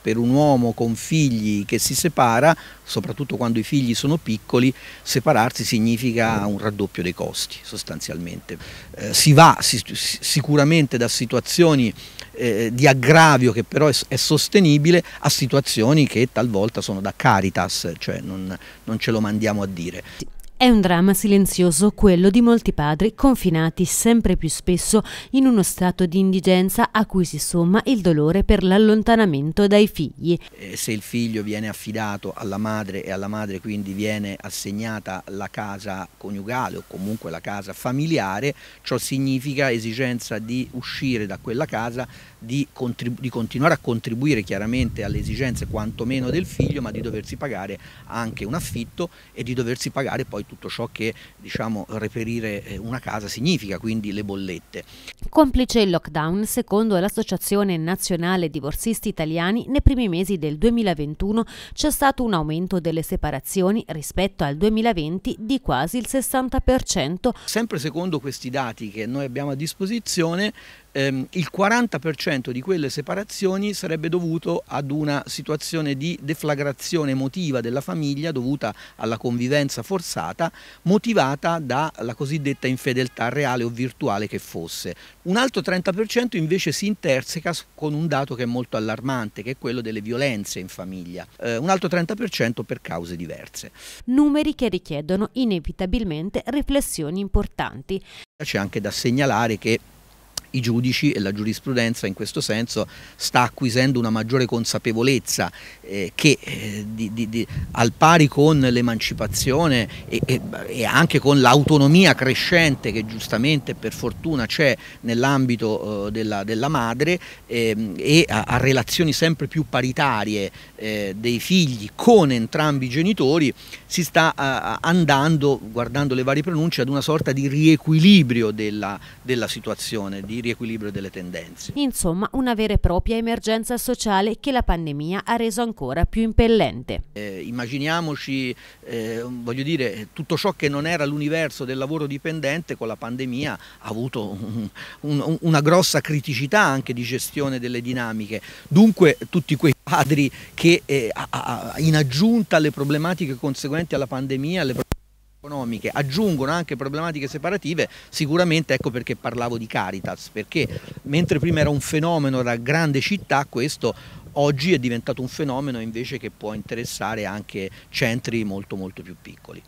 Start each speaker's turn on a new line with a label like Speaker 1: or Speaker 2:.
Speaker 1: per un uomo con figli che si separa, soprattutto quando i figli sono piccoli, separarsi significa un raddoppio dei costi sostanzialmente. Eh, si va si, sicuramente da situazioni eh, di aggravio che però è, è, sostenibile a situazioni che talvolta sono da caritas, cioè non, non ce lo mandiamo a dire.
Speaker 2: È un dramma silenzioso quello di molti padri confinati sempre più spesso in uno stato di indigenza a cui si somma il dolore per l'allontanamento dai
Speaker 1: figli. Eh, se il figlio viene affidato alla madre e alla madre quindi viene assegnata la casa coniugale o comunque la casa familiare, ciò significa esigenza di uscire da quella casa, di, di continuare a contribuire chiaramente alle esigenze quantomeno del figlio ma di doversi pagare anche un affitto e di doversi pagare poi tutto ciò che diciamo, reperire eh, una casa significa, quindi le bollette.
Speaker 2: Complice il lockdown, secondo l'Associazione Nazionale Divorzisti Italiani, nei primi mesi del 2021 c'è stato un aumento delle separazioni rispetto al
Speaker 1: 2020 di quasi il 60%. Sempre secondo questi dati che noi abbiamo a disposizione, ehm, il 40% di quelle separazioni sarebbe dovuto ad una situazione di deflagrazione emotiva della famiglia dovuta alla convivenza forzata stata motivata dalla cosiddetta infedeltà reale o virtuale che fosse. Un altro 30% invece si interseca con un dato che è molto allarmante, che è quello delle violenze in famiglia, eh, un altro 30% per cause diverse. Numeri che richiedono inevitabilmente riflessioni importanti. C'è anche da segnalare che i giudici e la giurisprudenza in questo senso sta acquisendo una maggiore consapevolezza eh, che eh, di, di, di, al pari con l'emancipazione e, e, e, anche con l'autonomia crescente che giustamente per fortuna c'è nell'ambito eh, della, della, madre ehm, e a, a, relazioni sempre più paritarie eh, dei figli con entrambi i genitori si sta a, andando, guardando le varie pronunce, ad una sorta di riequilibrio della, della situazione, di riequilibrio delle tendenze.
Speaker 2: Insomma, una vera e propria emergenza sociale che la pandemia
Speaker 1: ha reso ancora più impellente. Eh, immaginiamoci, eh, voglio dire, eh, tutto ciò che non era l'universo del lavoro dipendente con la pandemia ha avuto un, un, una grossa criticità anche di gestione delle dinamiche. Dunque tutti quei padri che eh, in aggiunta alle problematiche conseguenti alla pandemia, alle problematiche economiche, aggiungono anche problematiche separative, sicuramente ecco perché parlavo di Caritas, perché mentre prima era un fenomeno da grande città, questo oggi è diventato un fenomeno invece che può interessare anche centri molto molto più piccoli.